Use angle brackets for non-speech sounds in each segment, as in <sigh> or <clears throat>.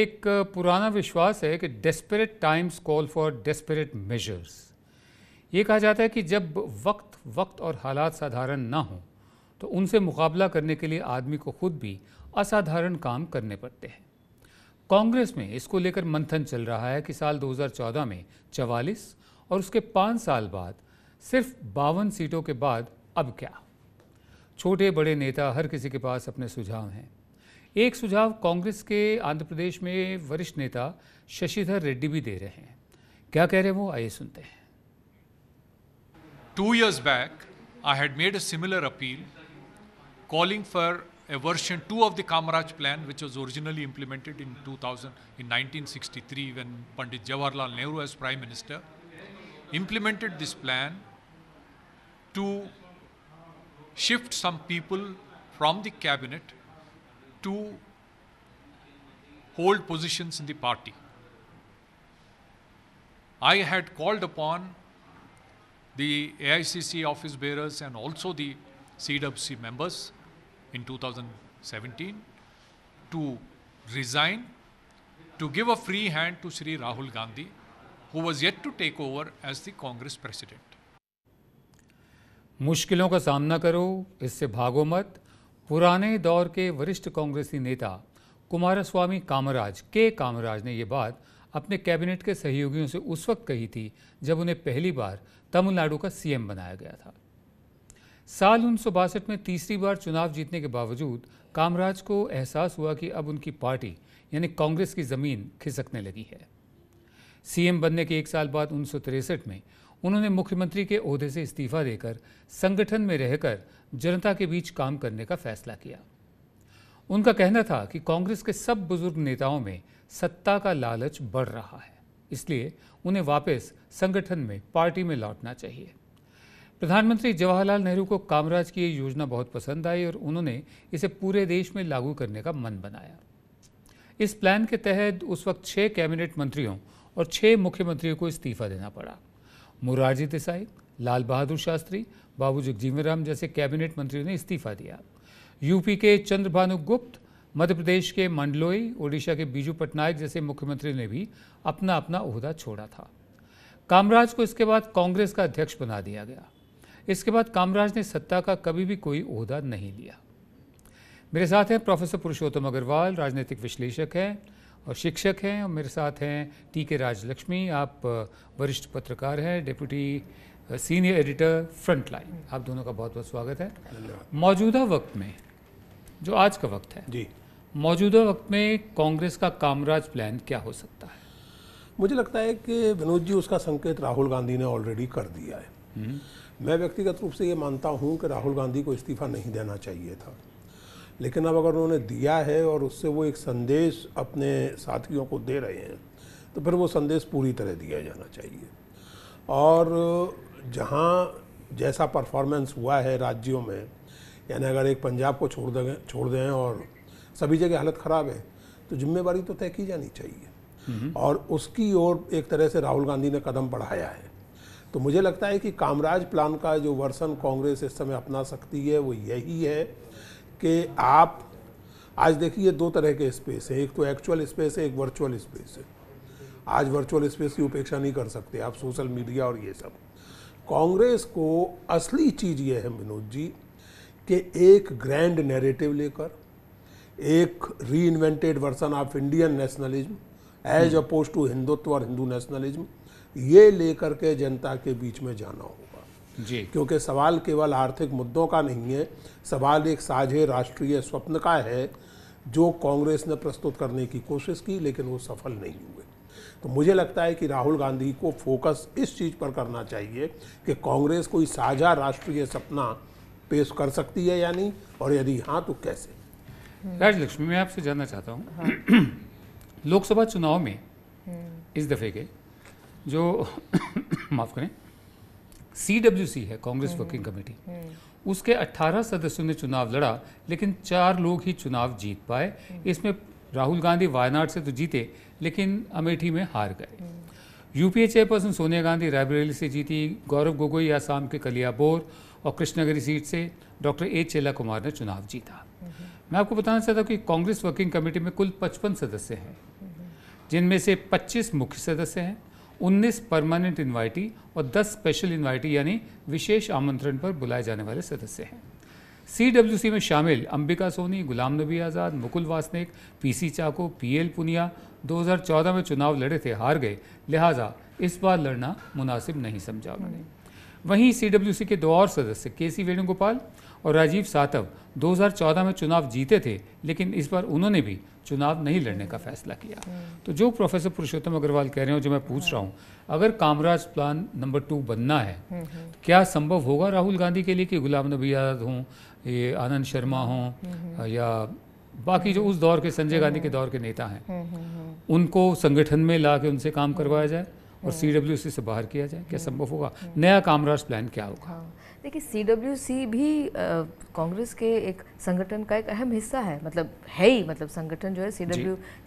एक पुराना विश्वास है कि desperate times call for desperate measures ये कहा जाता है कि जब वक्त वक्त और हालात साधारण ना हों तो उनसे मुकाबला करने के लिए आदमी को खुद भी असाधारण काम करने पड़ते हैं कांग्रेस में इसको लेकर मंथन चल रहा है कि साल 2014 में 44 और उसके पाँच साल बाद सिर्फ बावन सीटों के बाद अब क्या छोटे बड़े नेता हर किसी के पास अपने सुझाव हैं एक सुझाव कांग्रेस के आंध्र प्रदेश में वरिष्ठ नेता शशिधर रेड्डी भी दे रहे हैं क्या कह रहे हैं वो आइए सुनते हैं two years back I had made a similar appeal calling for a version two of the Kamaraj plan which was originally implemented in two thousand in nineteen sixty three when Pandit Jawaharlal Nehru as prime minister implemented this plan to shift some people from the cabinet to hold positions in the party. I had called upon the AICC office bearers and also the CWC members in 2017 to resign to give a free hand to Sri Rahul Gandhi, who was yet to take over as the Congress president. मुश्किलों का सामना करो इससे भागो मत पुराने दौर के वरिष्ठ कांग्रेसी नेता कुमारस्वामी कामराज के कामराज ने यह बात अपने कैबिनेट के सहयोगियों से उस वक्त कही थी जब उन्हें पहली बार तमिलनाडु का सीएम बनाया गया था साल उन्नीस में तीसरी बार चुनाव जीतने के बावजूद कामराज को एहसास हुआ कि अब उनकी पार्टी यानी कांग्रेस की जमीन खिसकने लगी है सीएम बनने के एक साल बाद उन्नीस में उन्होंने मुख्यमंत्री के अहदे से इस्तीफा देकर संगठन में रहकर जनता के बीच काम करने का फैसला किया उनका कहना था कि कांग्रेस के सब बुजुर्ग नेताओं में सत्ता का लालच बढ़ रहा है इसलिए उन्हें वापस संगठन में पार्टी में लौटना चाहिए प्रधानमंत्री जवाहरलाल नेहरू को कामराज की ये योजना बहुत पसंद आई और उन्होंने इसे पूरे देश में लागू करने का मन बनाया इस प्लान के तहत उस वक्त छः कैबिनेट मंत्रियों और छह मुख्यमंत्रियों को इस्तीफा देना पड़ा मुरारजी देसाई लाल बहादुर शास्त्री बाबू जगजीवन जैसे कैबिनेट मंत्रियों ने इस्तीफा दिया यूपी के चंद्रभानु गुप्त मध्य प्रदेश के मंडलोई ओडिशा के बीजू पटनायक जैसे मुख्यमंत्री ने भी अपना अपना ओहदा छोड़ा था कामराज को इसके बाद कांग्रेस का अध्यक्ष बना दिया गया इसके बाद कामराज ने सत्ता का कभी भी कोई ओहदा नहीं लिया मेरे साथ हैं प्रोफेसर पुरुषोत्तम अग्रवाल राजनीतिक विश्लेषक हैं और शिक्षक हैं और मेरे साथ हैं टी के राजलक्ष्मी आप वरिष्ठ पत्रकार हैं डिप्यूटी सीनियर एडिटर फ्रंटलाइन आप दोनों का बहुत बहुत स्वागत है मौजूदा वक्त में जो आज का वक्त है जी मौजूदा वक्त में कांग्रेस का कामराज प्लान क्या हो सकता है मुझे लगता है कि विनोद जी उसका संकेत राहुल गांधी ने ऑलरेडी कर दिया है हम्म। मैं व्यक्तिगत रूप से ये मानता हूँ कि राहुल गांधी को इस्तीफा नहीं देना चाहिए था लेकिन अब अगर उन्होंने दिया है और उससे वो एक संदेश अपने साथियों को दे रहे हैं तो फिर वो संदेश पूरी तरह दिया जाना चाहिए और जहाँ जैसा परफॉर्मेंस हुआ है राज्यों में यानी अगर एक पंजाब को छोड़ दें छोड़ दें और सभी जगह हालत ख़राब है तो जिम्मेवारी तो तय की जानी चाहिए हम्म। और उसकी ओर एक तरह से राहुल गांधी ने कदम बढ़ाया है तो मुझे लगता है कि कामराज प्लान का जो वर्सन कांग्रेस इस समय अपना सकती है वो यही है कि आप आज देखिए दो तरह के स्पेस तो है एक तो एक्चुअल स्पेस है एक वर्चुअल स्पेस है आज वर्चुअल स्पेस की उपेक्षा नहीं कर सकते आप सोशल मीडिया और ये सब कांग्रेस को असली चीज़ ये है विनोद जी कि एक ग्रैंड नैरेटिव लेकर एक reinvented version of Indian nationalism as opposed to Hindutva और हिंदू नेशनलिज्म ये लेकर के जनता के बीच में जाना होगा जी क्योंकि सवाल केवल आर्थिक मुद्दों का नहीं है सवाल एक साझे राष्ट्रीय स्वप्न का है जो कांग्रेस ने प्रस्तुत करने की कोशिश की लेकिन वो सफल नहीं हुए तो मुझे लगता है कि राहुल गांधी को फोकस इस चीज़ पर करना चाहिए कि कांग्रेस कोई साझा राष्ट्रीय सपना पेश कर सकती है या नहीं और यदि हाँ तो कैसे राजलक्ष्मी मैं आपसे जानना चाहता हूँ हाँ। <clears throat> लोकसभा चुनाव में हम्म। इस दफ़े के जो <clears throat> माफ़ करें सी है कांग्रेस वर्किंग कमेटी उसके 18 सदस्यों ने चुनाव लड़ा लेकिन चार लोग ही चुनाव जीत पाए हम्म। इसमें राहुल गांधी वायनाड से तो जीते लेकिन अमेठी में हार गए हम्म। यूपीए चेयरपर्सन सोनिया गांधी रायबरेली से जीती गौरव गोगोई आसाम के कलियाबोर और कृष्णनगरी सीट से डॉक्टर ए चेला कुमार ने चुनाव जीता हम्म। मैं आपको बताना चाहता हूँ कि कांग्रेस वर्किंग कमेटी में कुल पचपन सदस्य हैं जिनमें से पच्चीस मुख्य सदस्य हैं 19 परमानेंट इन्वाइटी और 10 स्पेशल इन्वाइटी यानी विशेष आमंत्रण पर बुलाए जाने वाले सदस्य हैं सी में शामिल अंबिका सोनी गुलाम नबी आज़ाद मुकुल वासनिक पीसी चाको पीएल पुनिया 2014 में चुनाव लड़े थे हार गए लिहाजा इस बार लड़ना मुनासिब नहीं समझा उन्होंने वहीं सी के दो और सदस्य के सी वेणुगोपाल और राजीव सातव 2014 में चुनाव जीते थे लेकिन इस बार उन्होंने भी चुनाव नहीं लड़ने का फैसला किया हम्म। तो जो प्रोफेसर पुरुषोत्तम अग्रवाल कह रहे हो जो मैं पूछ रहा हूँ अगर कामराज प्लान नंबर टू बनना है हम्म, हम्म। तो क्या संभव होगा राहुल गांधी के लिए कि गुलाम नबी आज़ाद हों ये आनंद शर्मा हों या बाकी जो उस दौर के संजय गांधी के दौर के नेता हैं उनको संगठन में ला के उनसे काम करवाया जाए और सी हम्म। से बाहर किया जाए क्या हम्म। संभव होगा हम्म। नया कामराज प्लान क्या होगा हाँ। देखिए सी डब्ल्यू सी भी कांग्रेस के एक संगठन का एक अहम हिस्सा है मतलब है ही मतलब संगठन जो है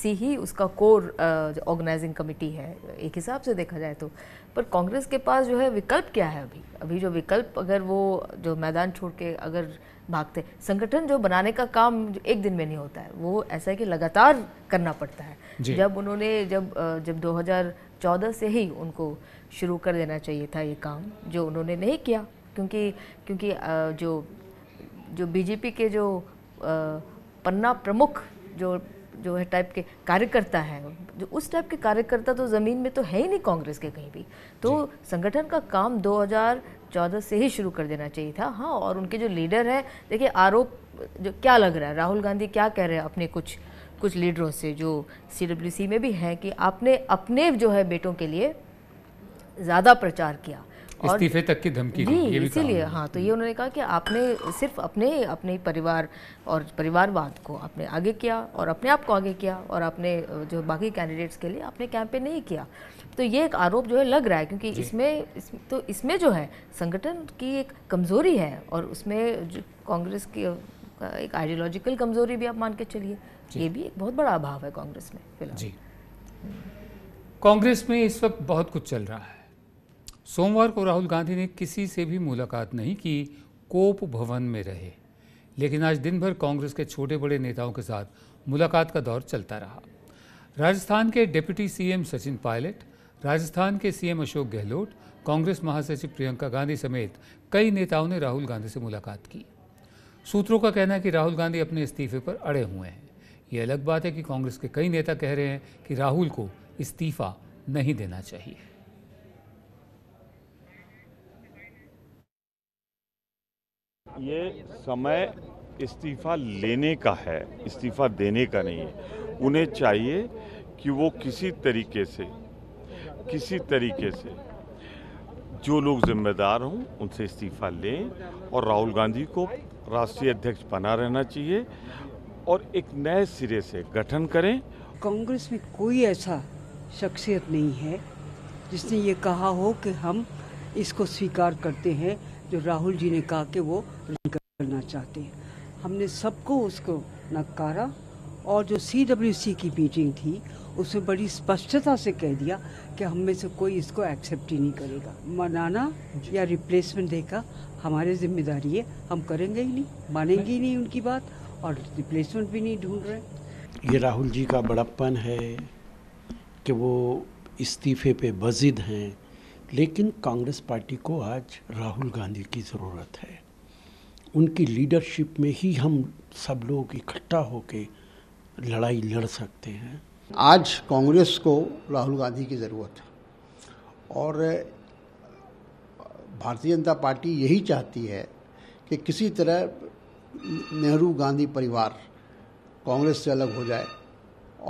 सी ही उसका कोर ऑर्गेनाइजिंग कमेटी है एक हिसाब से देखा जाए तो पर कांग्रेस के पास जो है विकल्प क्या है अभी अभी जो विकल्प अगर वो जो मैदान छोड़ के अगर भागते संगठन जो बनाने का काम एक दिन में नहीं होता है वो ऐसा है कि लगातार करना पड़ता है जब उन्होंने जब जब 2014 से ही उनको शुरू कर देना चाहिए था ये काम जो उन्होंने नहीं किया क्योंकि क्योंकि जो जो बीजेपी के जो पन्ना प्रमुख जो जो है टाइप के कार्यकर्ता है जो उस टाइप के कार्यकर्ता तो ज़मीन में तो है ही नहीं कांग्रेस के कहीं भी तो संगठन का काम चौदह से ही शुरू कर देना चाहिए था हाँ और उनके जो लीडर है देखिए आरोप जो क्या लग रहा है राहुल गांधी क्या कह रहे हैं अपने कुछ कुछ लीडरों से जो सी में भी हैं कि आपने अपने जो है बेटों के लिए ज़्यादा प्रचार किया इस्तीफे तक की धमकी जी इसीलिए हाँ तो ये उन्होंने कहा कि आपने सिर्फ अपने अपने परिवार और परिवारवाद को आपने आगे किया और अपने आप को आगे किया और आपने जो बाकी कैंडिडेट्स के लिए आपने कैंपेन नहीं किया तो ये एक आरोप जो है लग रहा है क्योंकि इसमें इस, तो इसमें जो है संगठन की एक कमज़ोरी है और उसमें कांग्रेस की एक आइडियोलॉजिकल कमज़ोरी भी आप मान के चलिए ये भी एक बहुत बड़ा अभाव है कांग्रेस में फिलहाल कांग्रेस में इस वक्त बहुत कुछ चल रहा है सोमवार को राहुल गांधी ने किसी से भी मुलाकात नहीं की कोप भवन में रहे लेकिन आज दिन भर कांग्रेस के छोटे बड़े नेताओं के साथ मुलाकात का दौर चलता रहा राजस्थान के डिप्टी सीएम सचिन पायलट राजस्थान के सीएम अशोक गहलोत कांग्रेस महासचिव प्रियंका गांधी समेत कई नेताओं ने राहुल गांधी से मुलाकात की सूत्रों का कहना है कि राहुल गांधी अपने इस्तीफे पर अड़े हुए हैं ये अलग बात है कि कांग्रेस के कई नेता कह रहे हैं कि राहुल को इस्तीफा नहीं देना चाहिए ये समय इस्तीफ़ा लेने का है इस्तीफ़ा देने का नहीं है उन्हें चाहिए कि वो किसी तरीके से किसी तरीके से जो लोग जिम्मेदार हों उनसे इस्तीफ़ा लें और राहुल गांधी को राष्ट्रीय अध्यक्ष बना रहना चाहिए और एक नए सिरे से गठन करें कांग्रेस में कोई ऐसा शख्सियत नहीं है जिसने ये कहा हो कि हम इसको स्वीकार करते हैं जो राहुल जी ने कहा कि वो करना चाहते हैं हमने सबको उसको नकारा और जो सी डब्ल्यू सी की मीटिंग थी उसमें बड़ी स्पष्टता से कह दिया कि हम में से कोई इसको एक्सेप्ट ही नहीं करेगा मनाना या रिप्लेसमेंट देगा हमारे जिम्मेदारी है हम करेंगे ही नहीं मानेंगे ही नहीं उनकी बात और रिप्लेसमेंट भी नहीं ढूंढ रहे ये राहुल जी का बड़प्पन है कि वो इस्तीफे पे बजिद हैं लेकिन कांग्रेस पार्टी को आज राहुल गांधी की ज़रूरत है उनकी लीडरशिप में ही हम सब लोग इकट्ठा होकर लड़ाई लड़ सकते हैं आज कांग्रेस को राहुल गांधी की ज़रूरत है और भारतीय जनता पार्टी यही चाहती है कि किसी तरह नेहरू गांधी परिवार कांग्रेस से अलग हो जाए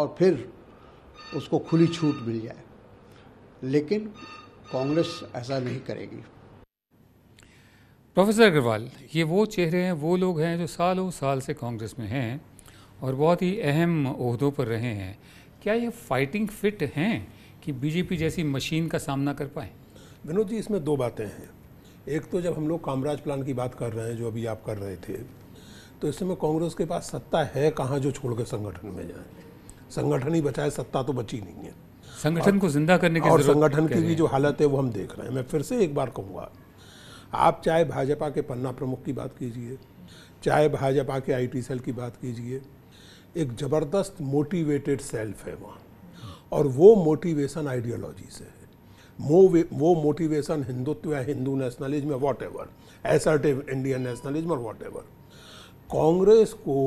और फिर उसको खुली छूट मिल जाए लेकिन कांग्रेस ऐसा नहीं करेगी प्रोफेसर अग्रवाल ये वो चेहरे हैं वो लोग हैं जो सालों साल से कांग्रेस में हैं और बहुत ही अहम अहदों पर रहे हैं क्या ये फाइटिंग फिट हैं कि बीजेपी जैसी मशीन का सामना कर पाए विनोद जी इसमें दो बातें हैं एक तो जब हम लोग कामराज प्लान की बात कर रहे हैं जो अभी आप कर रहे थे तो इस समय कांग्रेस के पास सत्ता है कहाँ जो छोड़ के संगठन में जाए संगठन ही बचाए सत्ता तो बची नहीं है संगठन को जिंदा करने की और संगठन की भी जो हालत है वो हम देख रहे हैं मैं फिर से एक बार कहूँगा आप चाहे भाजपा के पन्ना प्रमुख की बात कीजिए चाहे भाजपा के आईटी सेल की बात कीजिए एक ज़बरदस्त मोटिवेटेड सेल्फ है वहाँ और वो मोटिवेशन आइडियोलॉजी से है वो वो मोटिवेशन हिंदुत्व या हिंदू नेशनलिज्म या whatever assertive Indian nationalism और वॉट एवर कांग्रेस को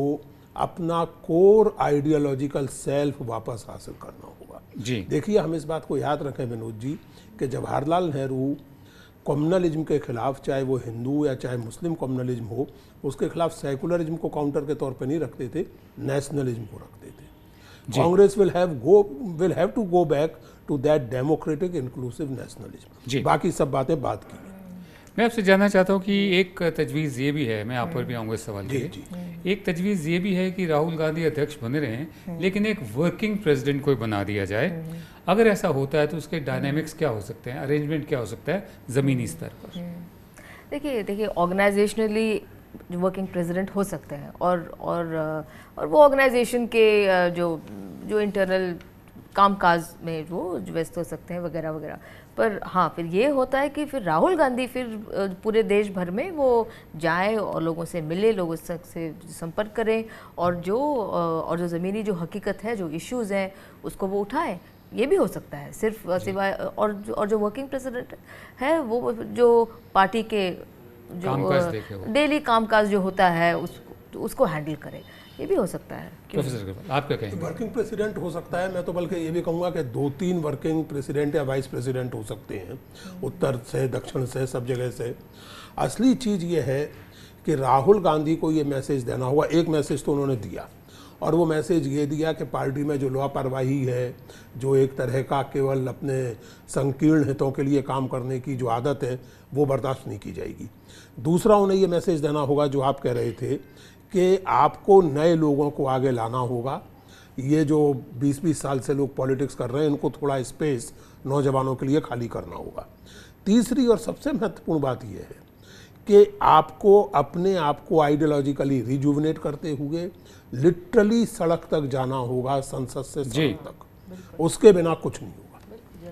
अपना कोर आइडियोलॉजिकल सेल्फ वापस हासिल करना होगा जी देखिए हम इस बात को याद रखें विनोद जी कि जवाहरलाल नेहरू कम्युनलिज्म के खिलाफ चाहे वो हिंदू या चाहे मुस्लिम कम्युनलिज्म हो उसके खिलाफ सेकुलरिज्म को काउंटर के तौर पर नहीं रखते थे नेशनलिज्म को रखते थे Congress will have go will have to go back to that democratic inclusive nationalism बाकी सब बातें बात की मैं आपसे जानना चाहता हूँ कि एक तजवीज़ ये भी है मैं आप पर भी आऊँगा इस सवाल के एक तजवीज़ ये भी है कि राहुल गांधी अध्यक्ष बने रहे हम्म। लेकिन एक वर्किंग प्रेसिडेंट कोई बना दिया जाए हम्म। अगर ऐसा होता है तो उसके डायनेमिक्स क्या हो सकते हैं अरेंजमेंट क्या हो सकता है ज़मीनी स्तर पर हम्म। देखिए देखिए ऑर्गेनाइजेशनली वर्किंग प्रेसिडेंट हो सकते हैं और और और वो ऑर्गेनाइजेशन के जो जो इंटरनल कामकाज में वो व्यस्त हो सकते हैं वगैरह वगैरह पर हाँ फिर ये होता है कि फिर राहुल गांधी फिर पूरे देश भर में वो जाए और लोगों से मिले लोगों से संपर्क करें और जो और जो ज़मीनी जो हकीकत है जो इश्यूज़ हैं उसको वो उठाएं ये भी हो सकता है सिर्फ सिवाय और और जो वर्किंग प्रेसिडेंट है वो जो पार्टी के जो डेली कामकाज जो होता है उस, तो उसको हैंडल करें ये भी हो सकता है प्रोफेसर आप क्या कहेंगे वर्किंग प्रेसिडेंट हो सकता है मैं तो बल्कि ये भी कहूँगा कि दो तीन वर्किंग प्रेसिडेंट या वाइस प्रेसिडेंट हो सकते हैं उत्तर से दक्षिण से सब जगह से असली चीज़ ये है कि राहुल गांधी को ये मैसेज देना हुआ एक मैसेज तो उन्होंने दिया और वो मैसेज ये दिया कि पार्टी में जो लापरवाही है जो एक तरह का केवल अपने संकीर्ण हितों के लिए काम करने की जो आदत है वो बर्दाश्त नहीं की जाएगी दूसरा उन्हें ये मैसेज देना होगा जो आप कह रहे थे कि आपको नए लोगों को आगे लाना होगा ये जो 20-20 साल से लोग पॉलिटिक्स कर रहे हैं इनको थोड़ा स्पेस नौजवानों के लिए खाली करना होगा तीसरी और सबसे महत्वपूर्ण बात यह है कि आपको अपने आप को आइडियोलॉजिकली रिजुवनेट करते हुए लिटरली सड़क तक जाना होगा संसद से सड़क तक उसके बिना कुछ नहीं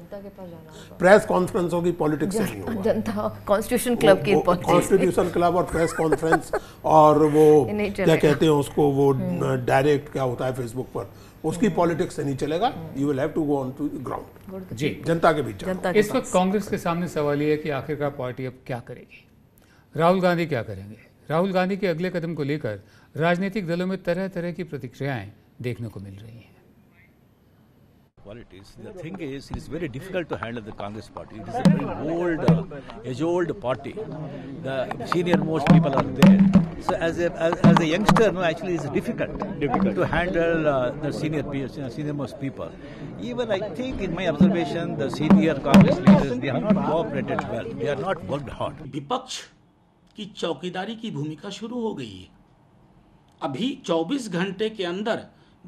जनता के पास जाना होगा प्रेस कॉन्फ्रेंस होगी पॉलिटिक्स से नहीं होगा जनता कॉन्स्टिट्यूशन क्लब की कॉन्स्टिट्यूशन क्लब और प्रेस कॉन्फ्रेंस और वो क्या कहते हैं उसको वो डायरेक्ट हम्म। क्या होता है फेसबुक पर उसकी पॉलिटिक्स हम्म। से नहीं चलेगा you will have to go on to ground जी जनता के बीच इस वक्त कांग्रेस के सामने सवाल ये है कि आखिरकार पार्टी अब क्या करेगी राहुल गांधी क्या करेंगे राहुल गांधी के अगले कदम को लेकर राजनीतिक दलों में तरह तरह की प्रतिक्रियाएं देखने को मिल रही हैं qualities. The thing is, it is very difficult to handle the Congress party. It is a very old, uh, age-old party. The senior-most people are there. So as a, as, as a youngster, no, actually it's difficult, difficult. to handle uh, the senior peers, you know, senior-most people. Even I think in my observation, the senior Congress leaders, they are not cooperated well. They are not worked hard. Vipaksh ki chaukidari ki bhumika shuru ho gayi hai. अभी 24 घंटे के अंदर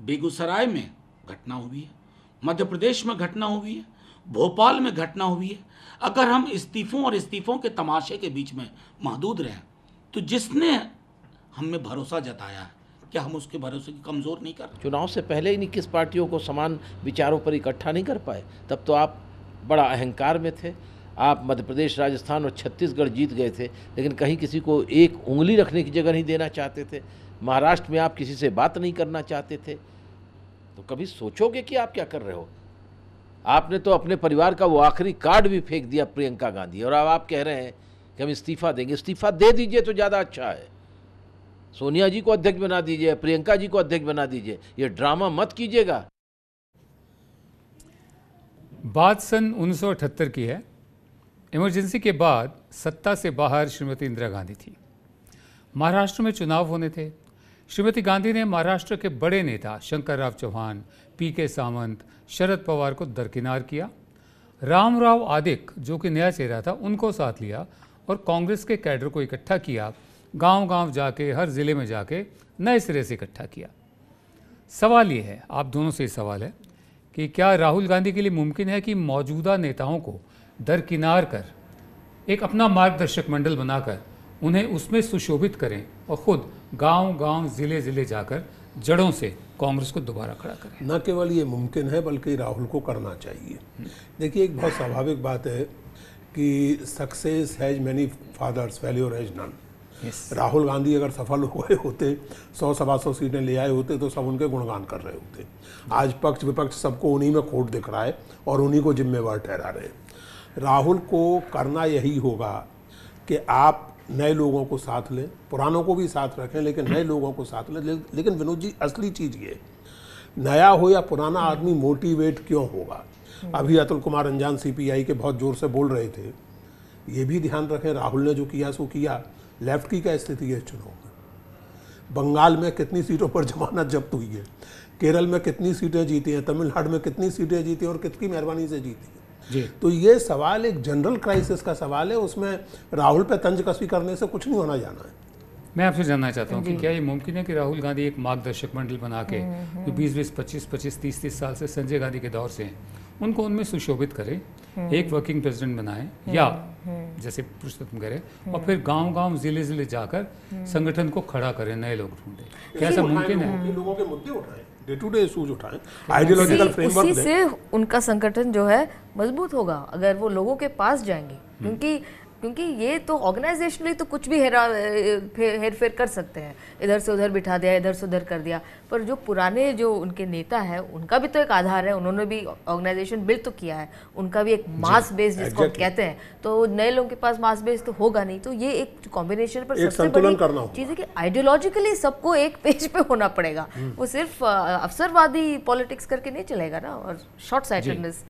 बेगूसराय में घटना हुई है मध्य प्रदेश में घटना हुई है भोपाल में घटना हुई है अगर हम इस्तीफों और इस्तीफों के तमाशे के बीच में महदूद रहें तो जिसने हमें भरोसा जताया है क्या हम उसके भरोसे की कमज़ोर नहीं कर चुनाव से पहले ही नहीं किस पार्टियों को समान विचारों पर इकट्ठा नहीं कर पाए तब तो आप बड़ा अहंकार में थे आप मध्य प्रदेश राजस्थान और छत्तीसगढ़ जीत गए थे लेकिन कहीं किसी को एक उंगली रखने की जगह नहीं देना चाहते थे महाराष्ट्र में आप किसी से बात नहीं करना चाहते थे तो कभी सोचोगे कि आप क्या कर रहे हो आपने तो अपने परिवार का वो आखिरी कार्ड भी फेंक दिया प्रियंका गांधी और अब आप कह रहे हैं कि हम इस्तीफा देंगे इस्तीफा दे दीजिए तो ज़्यादा अच्छा है सोनिया जी को अध्यक्ष बना दीजिए प्रियंका जी को अध्यक्ष बना दीजिए ये ड्रामा मत कीजिएगा बात सन 1978 की है इमरजेंसी के बाद सत्ता से बाहर श्रीमती इंदिरा गांधी थी महाराष्ट्र में चुनाव होने थे श्रीमती गांधी ने महाराष्ट्र के बड़े नेता शंकर राव चौहान पी के सावंत शरद पवार को दरकिनार किया राम राव आदिक जो कि नया चेहरा था उनको साथ लिया और कांग्रेस के कैडर को इकट्ठा किया गांव गांव जाके हर जिले में जाके नए सिरे से इकट्ठा किया सवाल ये है आप दोनों से सवाल है कि क्या राहुल गांधी के लिए मुमकिन है कि मौजूदा नेताओं को दरकिनार कर एक अपना मार्गदर्शक मंडल बनाकर उन्हें उसमें सुशोभित करें और खुद गांव गांव ज़िले ज़िले जाकर जड़ों से कांग्रेस को दोबारा खड़ा करें न केवल ये मुमकिन है बल्कि राहुल को करना चाहिए देखिए एक बहुत स्वाभाविक बात है कि success has many fathers failure has none Rahul Gandhi अगर सफल हुए होते सौ सवा सौ सीटें ले आए होते तो सब उनके गुणगान कर रहे होते आज पक्ष विपक्ष सबको उन्हीं में खोट दिख रहा है और उन्हीं को जिम्मेवार ठहरा रहे हैं राहुल को करना यही होगा कि आप नए लोगों को साथ लें पुरानों को भी साथ रखें लेकिन नए लोगों को साथ लें लेकिन विनोद जी असली चीज़ ये नया हो या पुराना आदमी मोटिवेट क्यों होगा अभी अतुल कुमार अंजान सीपीआई के बहुत जोर से बोल रहे थे ये भी ध्यान रखें राहुल ने जो किया सो किया लेफ्ट की क्या स्थिति है चुनाव में बंगाल में कितनी सीटों पर जमानत जब्त हुई है केरल में कितनी सीटें जीती हैं तमिलनाडु में कितनी सीटें जीती हैं और कितनी मेहरबानी से जीती हैं तो ये सवाल एक जनरल क्राइसिस का सवाल है उसमें राहुल पे तंज कसी करने से कुछ नहीं होना जाना है मैं आपसे जानना चाहता हूँ कि क्या ये मुमकिन है कि राहुल गांधी एक मार्गदर्शक मंडल बना के जो हम्म, हम्म। बीस बीस पच्चीस पच्चीस तीस तीस साल से संजय गांधी के दौर से हैं उनको उनमें सुशोभित करें हम्म। एक वर्किंग प्रेसिडेंट बनाएं हम्म, या हम्म। जैसे पुरुषोत्तम कह और फिर गांव गांव जिले जिले जाकर संगठन को खड़ा करें नए लोग ढूंढे कैसा मुमकिन है लोगों के मुद्दे उठाएं डे टू डे सूज उठाएं आइडियोलॉजिकल फ्रेमवर्क से उनका संगठन जो है मजबूत होगा अगर वो लोगों के पास जाएंगे क्योंकि क्योंकि ये तो ऑर्गेनाइजेशनली तो कुछ भी हेरा हेर फेर कर सकते हैं इधर से उधर बिठा दिया इधर से उधर कर दिया पर जो पुराने जो उनके नेता है उनका भी तो एक आधार है उन्होंने भी ऑर्गेनाइजेशन बिल्ड तो किया है उनका भी एक मास बेस जिसको exactly. कहते हैं तो नए लोगों के पास मास बेस तो होगा नहीं तो ये एक कॉम्बिनेशन पर सबसे बड़ी चीज़ है कि आइडियोलॉजिकली सबको एक पेज पे होना पड़ेगा हम्म। वो सिर्फ अवसरवादी पॉलिटिक्स करके नहीं चलेगा ना और शॉर्ट साइटेडनेस